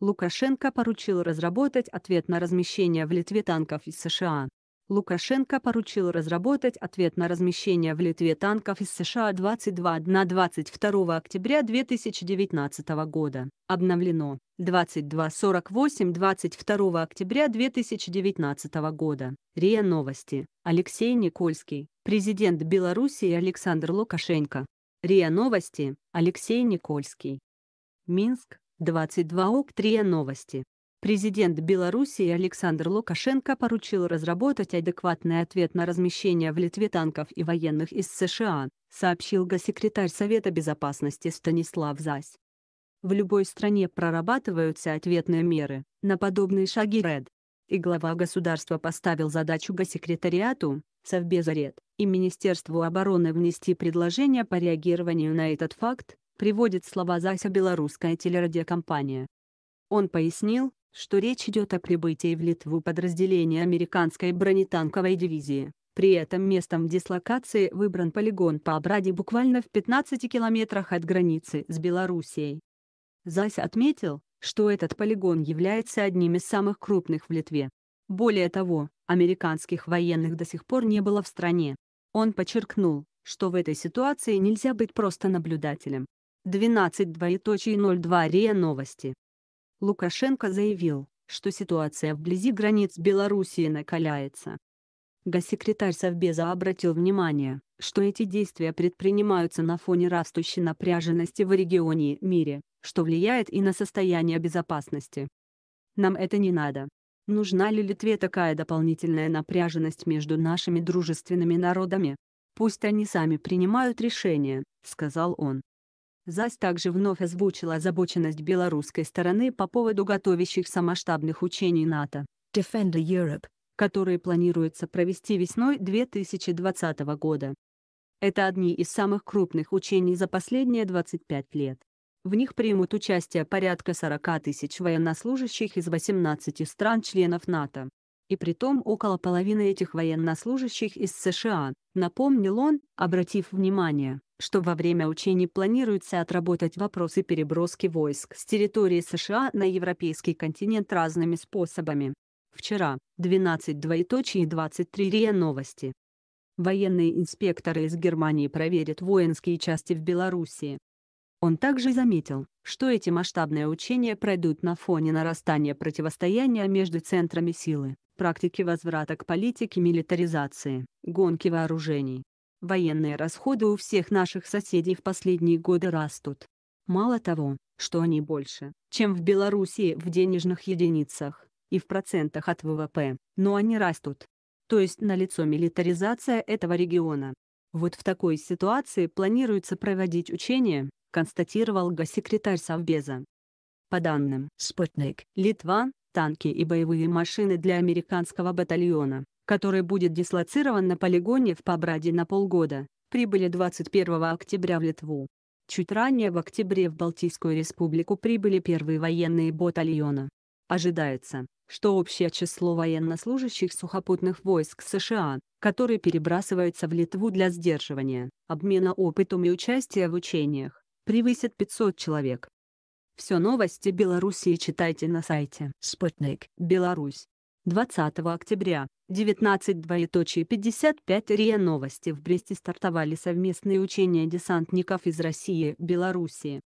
Лукашенко поручил разработать ответ на размещение в Литве танков из США. Лукашенко поручил разработать ответ на размещение в Литве танков из США 22 на 22 октября 2019 года. Обновлено 22.48 22 октября 2019 года. РИА Новости. Алексей Никольский, президент Белоруссии Александр Лукашенко. РИА Новости. Алексей Никольский. Минск, 22 ОК 3 новости. Президент Белоруссии Александр Лукашенко поручил разработать адекватный ответ на размещение в Литве танков и военных из США, сообщил госсекретарь Совета Безопасности Станислав Зась. В любой стране прорабатываются ответные меры на подобные шаги РЭД. И глава государства поставил задачу госсекретариату, Совбеза РЭД и Министерству обороны внести предложение по реагированию на этот факт, приводит слова ЗАГСа «Белорусская телерадиокомпания». Он пояснил, что речь идет о прибытии в Литву подразделения американской бронетанковой дивизии. При этом местом дислокации выбран полигон по Абраде буквально в 15 километрах от границы с Белоруссией. ЗАС отметил, что этот полигон является одним из самых крупных в Литве. Более того, американских военных до сих пор не было в стране. Он подчеркнул, что в этой ситуации нельзя быть просто наблюдателем, 12 РИА Новости. Лукашенко заявил, что ситуация вблизи границ Белоруссии накаляется. Госсекретарь Совбеза обратил внимание, что эти действия предпринимаются на фоне растущей напряженности в регионе и мире, что влияет и на состояние безопасности. Нам это не надо. Нужна ли Литве такая дополнительная напряженность между нашими дружественными народами? Пусть они сами принимают решения, сказал он. ЗАС также вновь озвучила озабоченность белорусской стороны по поводу готовящихся масштабных учений НАТО Defender Europe, которые планируется провести весной 2020 года. Это одни из самых крупных учений за последние 25 лет. В них примут участие порядка 40 тысяч военнослужащих из 18 стран-членов НАТО и притом около половины этих военнослужащих из США, напомнил он, обратив внимание, что во время учений планируется отработать вопросы переброски войск с территории США на европейский континент разными способами. Вчера, 12 двоеточие 23 РИА новости. Военные инспекторы из Германии проверят воинские части в Белоруссии. Он также заметил, что эти масштабные учения пройдут на фоне нарастания противостояния между центрами силы, практики возврата к политике милитаризации, гонки вооружений. Военные расходы у всех наших соседей в последние годы растут. Мало того, что они больше, чем в Белоруссии в денежных единицах и в процентах от ВВП, но они растут. То есть налицо милитаризация этого региона. Вот в такой ситуации планируется проводить учения, констатировал госсекретарь Совбеза. По данным «Спутник», Литва, танки и боевые машины для американского батальона, который будет дислоцирован на полигоне в Побраде на полгода, прибыли 21 октября в Литву. Чуть ранее в октябре в Балтийскую республику прибыли первые военные батальона. Ожидается, что общее число военнослужащих сухопутных войск США, которые перебрасываются в Литву для сдерживания, обмена опытом и участия в учениях, превысит 500 человек. Все новости Белоруссии читайте на сайте «Спутник Беларусь». 20 октября, 19.55 РИА Новости в Бресте стартовали совместные учения десантников из России и Белоруссии.